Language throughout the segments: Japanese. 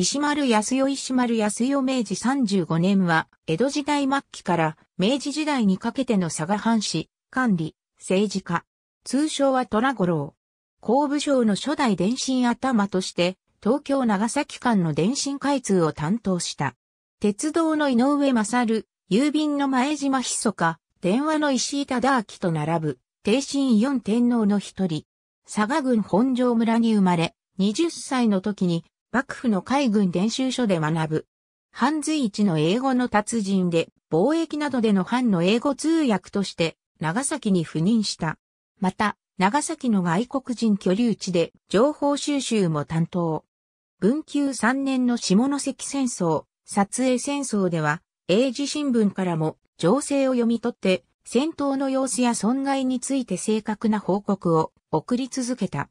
石丸康代石丸康代明治35年は、江戸時代末期から明治時代にかけての佐賀藩士、管理、政治家、通称は虎五郎。工部省の初代電信頭として、東京長崎間の電信開通を担当した。鉄道の井上勝、郵便の前島ひそか、電話の石井忠明と並ぶ、帝神四天皇の一人。佐賀郡本庄村に生まれ、20歳の時に幕府の海軍練習所で学ぶ。半随一の英語の達人で、貿易などでの藩の英語通訳として、長崎に赴任した。また、長崎の外国人居留地で情報収集も担当。文久3年の下関戦争、撮影戦争では、英字新聞からも情勢を読み取って、戦闘の様子や損害について正確な報告を送り続けた。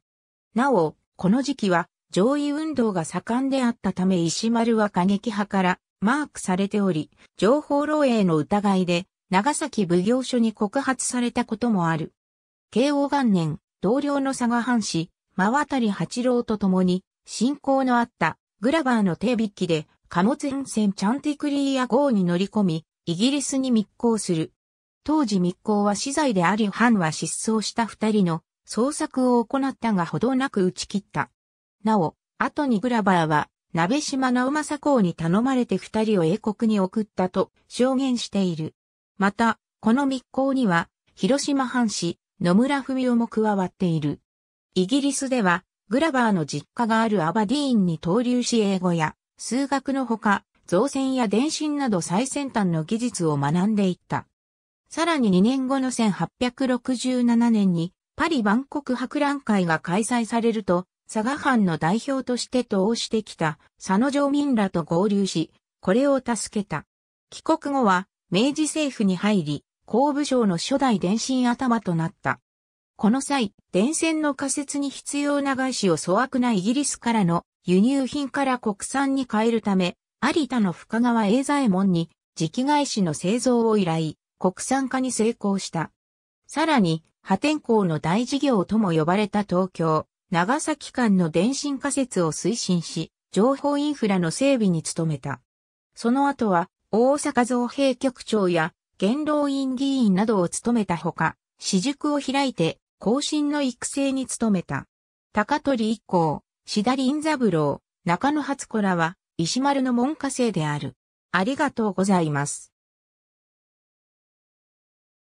なお、この時期は上位運動が盛んであったため石丸は過激派からマークされており、情報漏洩の疑いで長崎奉行所に告発されたこともある。慶応元年、同僚の佐賀藩士、真渡八郎と共に、信仰のあったグラバーの手引きで貨物沿線チャンティクリーア号に乗り込み、イギリスに密航する。当時密航は死罪であり、藩は失踪した二人の捜索を行ったがほどなく打ち切った。なお、後にグラバーは、鍋島直政公に頼まれて二人を英国に送ったと証言している。また、この密航には、広島藩士、野村文雄も加わっている。イギリスでは、グラバーの実家があるアバディーンに投留し英語や、数学のほか、造船や電信など最先端の技術を学んでいった。さらに2年後の1867年に、パリ万国博覧会が開催されると、佐賀藩の代表として投してきた佐野城民らと合流し、これを助けた。帰国後は明治政府に入り、工部省の初代電信頭となった。この際、電線の仮設に必要な外資を粗悪なイギリスからの輸入品から国産に変えるため、有田の深川永左衛門に磁気外資の製造を依頼、国産化に成功した。さらに、破天荒の大事業とも呼ばれた東京、長崎間の電信仮設を推進し、情報インフラの整備に努めた。その後は、大阪造幣局長や、元老院議員などを務めたほか、私塾を開いて、後進の育成に努めた。高取一行、志田林三郎、中野初子らは、石丸の門下生である。ありがとうございます。